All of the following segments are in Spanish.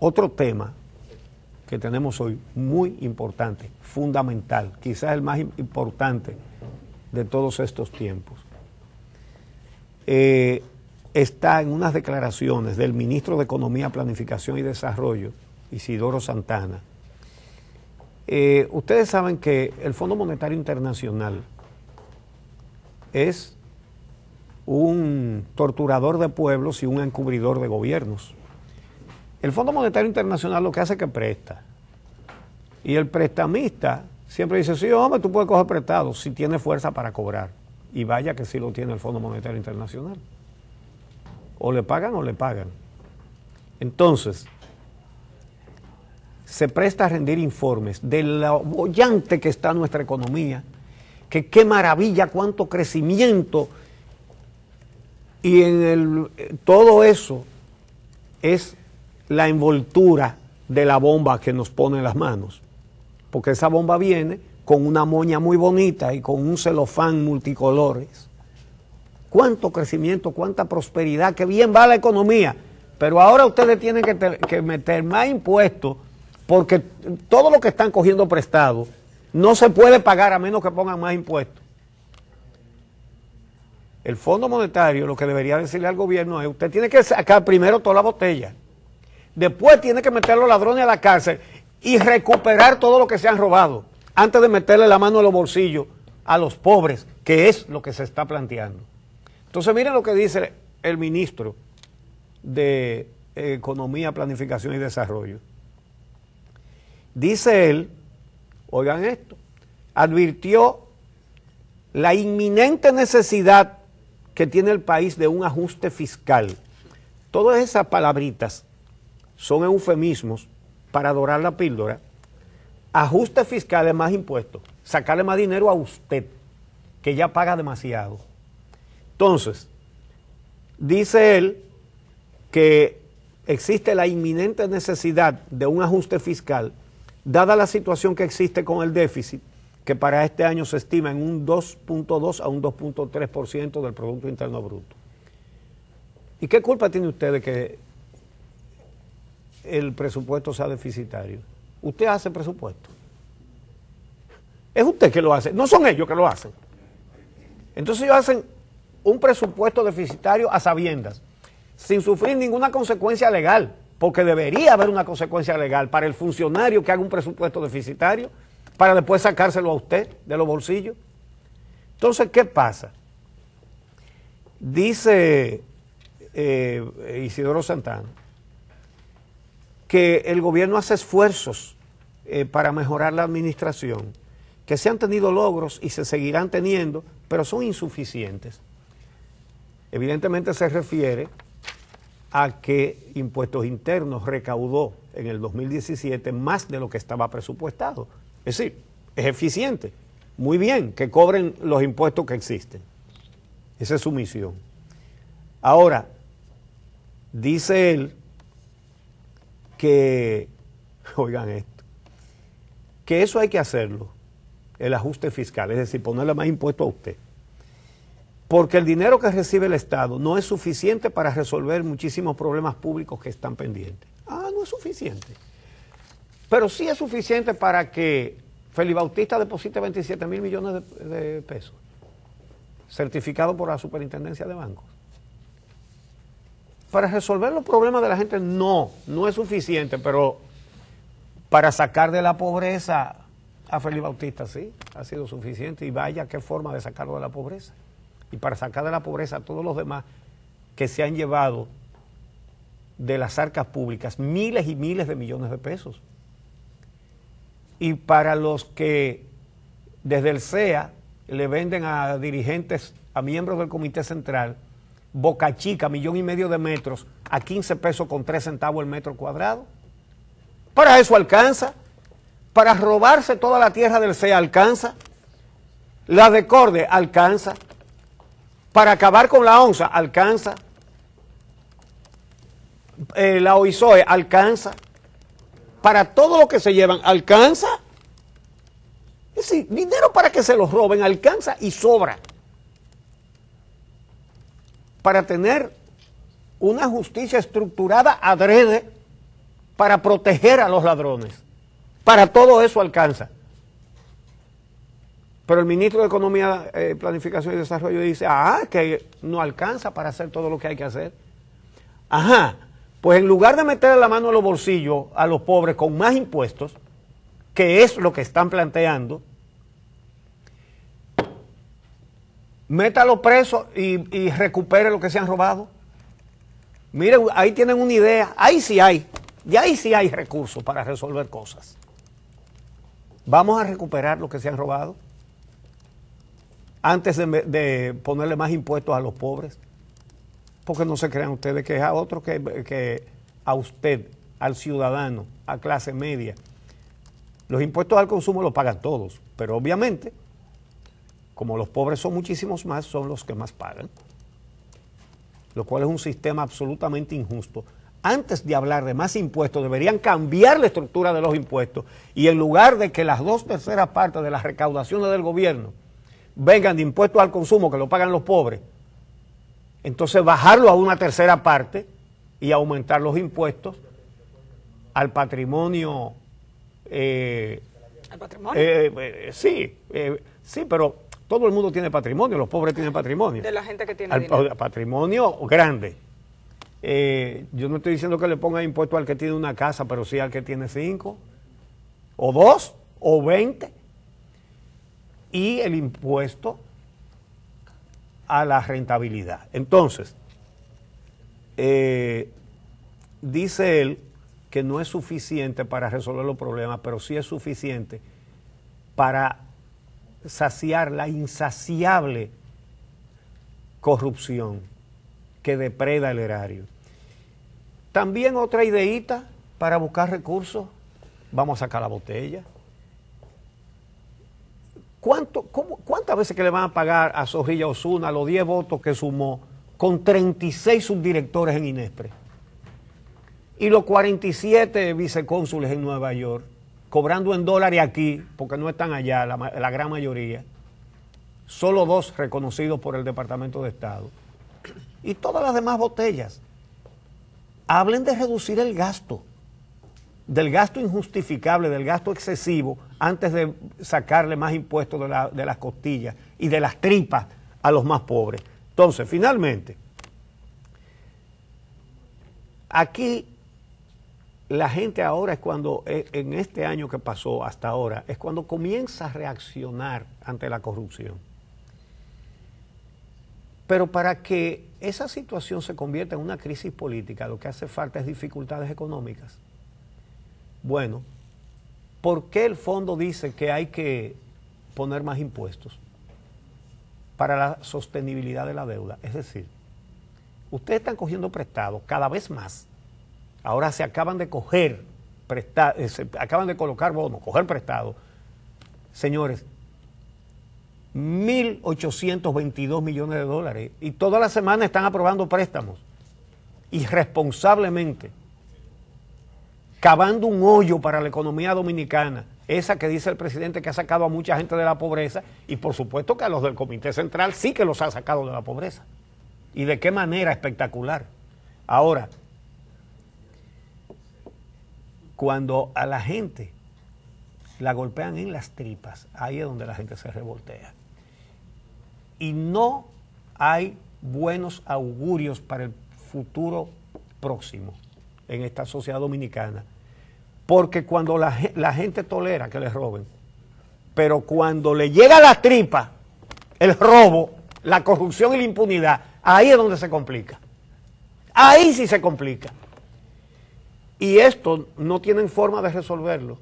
Otro tema que tenemos hoy, muy importante, fundamental, quizás el más importante de todos estos tiempos, eh, está en unas declaraciones del ministro de Economía, Planificación y Desarrollo, Isidoro Santana. Eh, ustedes saben que el Fondo Monetario Internacional es un torturador de pueblos y un encubridor de gobiernos. El Fondo Monetario Internacional lo que hace es que presta. Y el prestamista siempre dice, sí, hombre, tú puedes coger prestado si tiene fuerza para cobrar. Y vaya que sí lo tiene el Fondo Monetario Internacional. O le pagan o le pagan. Entonces, se presta a rendir informes de lo bollante que está nuestra economía, que qué maravilla, cuánto crecimiento. Y en el, todo eso es la envoltura de la bomba que nos pone en las manos. Porque esa bomba viene con una moña muy bonita y con un celofán multicolores. Cuánto crecimiento, cuánta prosperidad, Que bien va la economía. Pero ahora ustedes tienen que, que meter más impuestos porque todo lo que están cogiendo prestado no se puede pagar a menos que pongan más impuestos. El Fondo Monetario lo que debería decirle al gobierno es, usted tiene que sacar primero toda la botella. Después tiene que meter a los ladrones a la cárcel y recuperar todo lo que se han robado antes de meterle la mano a los bolsillos a los pobres, que es lo que se está planteando. Entonces miren lo que dice el ministro de Economía, Planificación y Desarrollo. Dice él, oigan esto, advirtió la inminente necesidad que tiene el país de un ajuste fiscal. Todas esas palabritas son eufemismos para adorar la píldora, ajuste fiscales más impuestos, sacarle más dinero a usted, que ya paga demasiado. Entonces, dice él que existe la inminente necesidad de un ajuste fiscal, dada la situación que existe con el déficit, que para este año se estima en un 2.2 a un 2.3% del Producto Interno Bruto. ¿Y qué culpa tiene usted de que el presupuesto sea deficitario. Usted hace presupuesto. Es usted que lo hace, no son ellos que lo hacen. Entonces ellos hacen un presupuesto deficitario a sabiendas, sin sufrir ninguna consecuencia legal, porque debería haber una consecuencia legal para el funcionario que haga un presupuesto deficitario, para después sacárselo a usted de los bolsillos. Entonces, ¿qué pasa? Dice eh, Isidoro Santana que el gobierno hace esfuerzos eh, para mejorar la administración, que se han tenido logros y se seguirán teniendo, pero son insuficientes. Evidentemente se refiere a que impuestos internos recaudó en el 2017 más de lo que estaba presupuestado. Es decir, es eficiente. Muy bien, que cobren los impuestos que existen. Esa es su misión. Ahora, dice él que, oigan esto, que eso hay que hacerlo, el ajuste fiscal, es decir, ponerle más impuesto a usted. Porque el dinero que recibe el Estado no es suficiente para resolver muchísimos problemas públicos que están pendientes. Ah, no es suficiente. Pero sí es suficiente para que Felipe Bautista deposite 27 mil millones de pesos, certificado por la Superintendencia de Bancos para resolver los problemas de la gente no, no es suficiente, pero para sacar de la pobreza a Felipe Bautista sí, ha sido suficiente y vaya qué forma de sacarlo de la pobreza. Y para sacar de la pobreza a todos los demás que se han llevado de las arcas públicas miles y miles de millones de pesos. Y para los que desde el CEA le venden a dirigentes, a miembros del Comité Central, Boca Chica, millón y medio de metros, a 15 pesos con 3 centavos el metro cuadrado. Para eso alcanza. Para robarse toda la tierra del CEA alcanza. La de Corde alcanza. Para acabar con la onza alcanza. Eh, la OISOE alcanza. Para todo lo que se llevan alcanza. Es decir, dinero para que se los roben alcanza y sobra para tener una justicia estructurada adrede para proteger a los ladrones. Para todo eso alcanza. Pero el ministro de Economía, eh, Planificación y Desarrollo dice, ah, que no alcanza para hacer todo lo que hay que hacer. Ajá, pues en lugar de meter la mano a los bolsillos a los pobres con más impuestos, que es lo que están planteando, métalo preso y, y, recupere lo que se han robado. Miren, ahí tienen una idea, ahí sí hay, y ahí sí hay recursos para resolver cosas. Vamos a recuperar lo que se han robado antes de, ponerle más impuestos a los pobres, porque no se crean ustedes que es a otro que, que a usted, al ciudadano, a clase media. Los impuestos al consumo los pagan todos, pero obviamente como los pobres son muchísimos más, son los que más pagan, lo cual es un sistema absolutamente injusto. Antes de hablar de más impuestos, deberían cambiar la estructura de los impuestos y en lugar de que las dos terceras partes de las recaudaciones del gobierno vengan de impuestos al consumo que lo pagan los pobres, entonces bajarlo a una tercera parte y aumentar los impuestos al patrimonio. Eh, ¿Al patrimonio? Eh, eh, sí, sí, pero todo el mundo tiene patrimonio, los pobres tienen patrimonio. De la gente que tiene Patrimonio grande. Eh, yo no estoy diciendo que le ponga impuesto al que tiene una casa, pero sí al que tiene cinco, o dos, o veinte. Y el impuesto a la rentabilidad. Entonces, eh, dice él que no es suficiente para resolver los problemas, pero sí es suficiente para saciar la insaciable corrupción que depreda el erario. También otra ideita para buscar recursos, vamos a sacar la botella. ¿Cuánto, ¿Cuántas veces que le van a pagar a Zorrilla Osuna los 10 votos que sumó con 36 subdirectores en Inespre y los 47 vicecónsules en Nueva York? cobrando en dólares aquí, porque no están allá la, gran mayoría, solo dos reconocidos por el Departamento de Estado, y todas las demás botellas. Hablen de reducir el gasto, del gasto injustificable, del gasto excesivo, antes de sacarle más impuestos de, de las costillas y de las tripas a los más pobres. Entonces, finalmente, aquí la gente ahora es cuando, e, en este año que pasó hasta ahora, es cuando comienza a reaccionar ante la corrupción. Pero para que esa situación se convierta en una crisis política, lo que hace falta es dificultades económicas. Bueno, ¿por qué el fondo dice que hay que poner más impuestos para la sostenibilidad de la deuda? Es decir, ustedes están cogiendo prestado cada vez más Ahora se acaban de coger, presta, eh, se acaban de colocar bonos, coger prestado. Señores, 1.822 millones de dólares y toda la semana están aprobando préstamos irresponsablemente, cavando un hoyo para la economía dominicana, esa que dice el presidente que ha sacado a mucha gente de la pobreza y por supuesto que a los del Comité Central sí que los ha sacado de la pobreza. ¿Y de qué manera espectacular? Ahora, cuando a la gente la golpean en las tripas, ahí es donde la gente se revoltea. Y no hay buenos augurios para el futuro próximo en esta sociedad dominicana. Porque cuando la, gente tolera que le roben, pero cuando le llega a tripa, el robo, la corrupción y la impunidad, ahí es donde se complica. Ahí sí se complica. Y esto no tienen forma de resolverlo.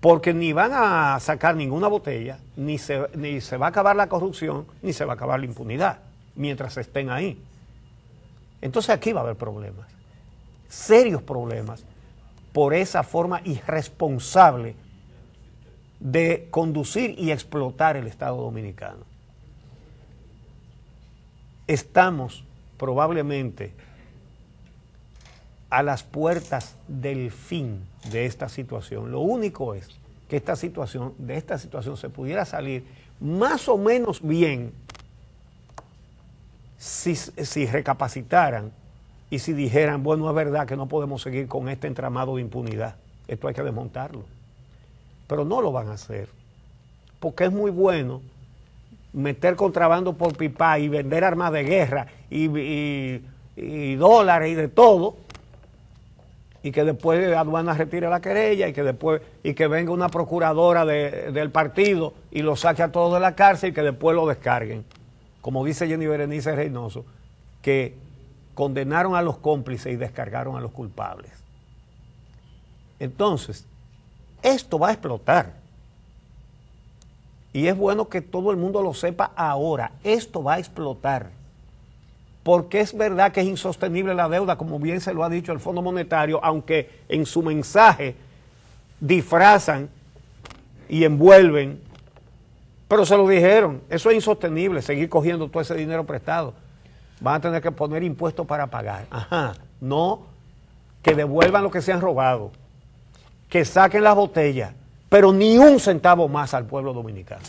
Porque ni van a sacar ninguna botella, ni se, ni se va a acabar la corrupción, ni se va a acabar la impunidad, mientras estén ahí. Entonces aquí va a haber problemas, serios problemas, por esa forma irresponsable de conducir y explotar el Estado dominicano. Estamos probablemente a las puertas del fin de esta situación. Lo único es que esta situación, de esta situación se pudiera salir más o menos bien si, recapacitaran y si dijeran, bueno, es verdad que no podemos seguir con este entramado de impunidad, esto hay que desmontarlo. Pero no lo van a hacer, porque es muy bueno meter contrabando por pipa y vender armas de guerra y, y dólares y de todo, y que después aduana retire la querella y que después y que venga una procuradora del partido y lo saque a todos de la cárcel y que después lo descarguen. Como dice Jenny Berenice Reynoso, que condenaron a los cómplices y descargaron a los culpables. Entonces, esto va a explotar. Y es bueno que todo el mundo lo sepa ahora. Esto va a explotar porque es verdad que es insostenible la deuda, como bien se lo ha dicho el Fondo Monetario, aunque en su mensaje disfrazan y envuelven, pero se lo dijeron, eso es insostenible, seguir cogiendo todo ese dinero prestado. Van a tener que poner impuestos para pagar. Ajá, no, que devuelvan lo que se han robado, que saquen las botellas, pero ni un centavo más al pueblo dominicano.